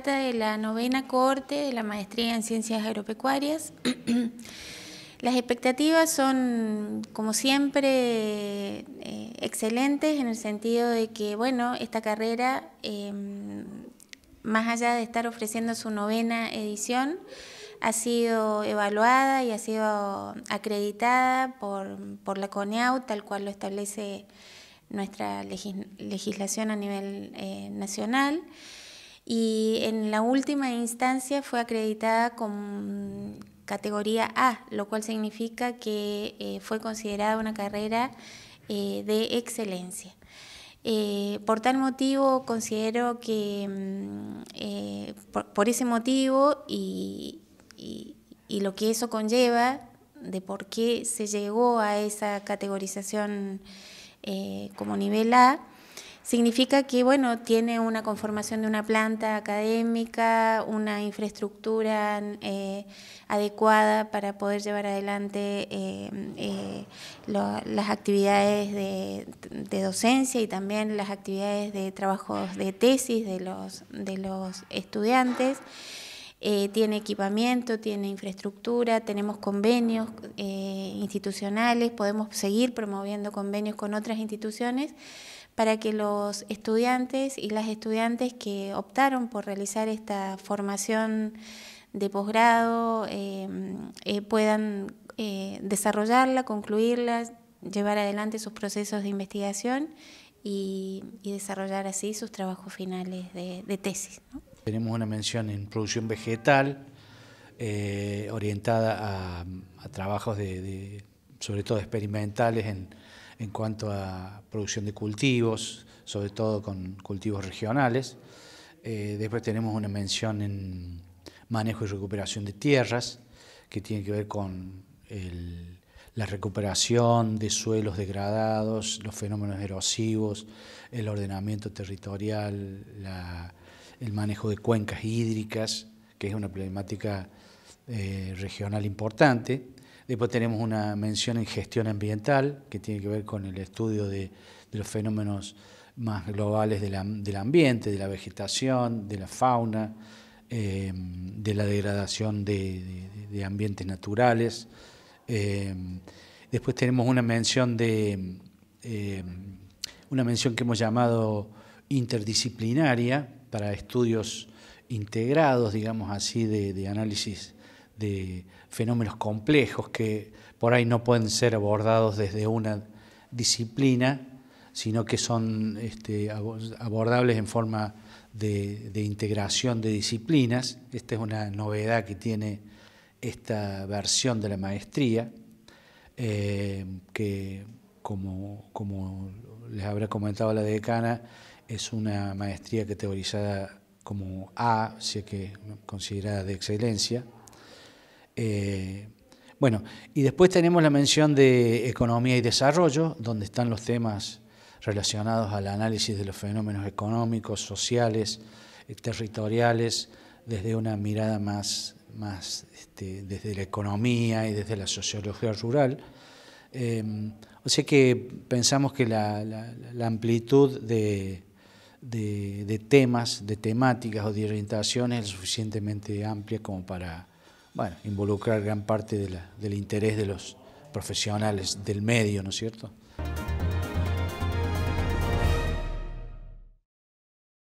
trata de la novena corte de la maestría en ciencias agropecuarias. Las expectativas son, como siempre, eh, excelentes en el sentido de que, bueno, esta carrera, em, más allá de estar ofreciendo su novena edición, ha sido evaluada y ha sido acreditada por, por la CONEAU, tal cual lo establece nuestra legislación a nivel eh, nacional y en la última instancia fue acreditada con categoría A, lo cual significa que eh, fue considerada una carrera eh, de excelencia. Eh, por tal motivo, considero que mm, por, ese motivo y, lo que eso conlleva, de por qué se llegó a esa categorización como nivel A, Significa que, bueno, tiene una conformación de una planta académica, una infraestructura eh, adecuada para poder llevar adelante eh, eh, las actividades de, docencia y también las actividades de trabajos de tesis de los, de los estudiantes. tiene equipamiento, tiene infraestructura, tenemos convenios institucionales, podemos seguir promoviendo convenios con otras instituciones para que los estudiantes y las estudiantes que optaron por realizar esta formación de posgrado eh, eh, puedan eh, desarrollarla, concluirla, llevar adelante sus procesos de investigación y, desarrollar así sus trabajos finales de, tesis. Tenemos una mención en producción vegetal orientada a, trabajos de, sobre todo experimentales en en cuanto a producción de cultivos, sobre todo con cultivos regionales. Eh, después tenemos una mención en manejo y recuperación de tierras, que tiene que ver con la recuperación de suelos degradados, los fenómenos erosivos, el ordenamiento territorial, el manejo de cuencas hídricas, que es una problemática eh, regional importante. Después tenemos una mención en gestión ambiental, que tiene que ver con el estudio de, los fenómenos más globales del ambiente, de la vegetación, de la fauna, em, de la degradación de, ambientes naturales. Em, después tenemos una mención de em, una mención que hemos llamado interdisciplinaria para estudios integrados, digamos así, de análisis de fenómenos complejos que por ahí no pueden ser abordados desde una disciplina, sino que son este, abordables en forma de, integración de disciplinas. Esta es una novedad que tiene esta versión de la maestría, eh, que como, como les habrá comentado la decana, es una maestría categorizada como A, o sea que considerada de excelencia. Eh, bueno, y después tenemos la mención de economía y desarrollo, donde están los temas relacionados al análisis de los fenómenos económicos, sociales, eh, territoriales, desde una mirada más, más este, desde la economía y desde la sociología rural. Eh, o sea que pensamos que la, amplitud de, de, temas, de temáticas o de orientaciones es suficientemente amplia como para bueno, involucrar gran parte del interés de los profesionales del medio, ¿no es cierto?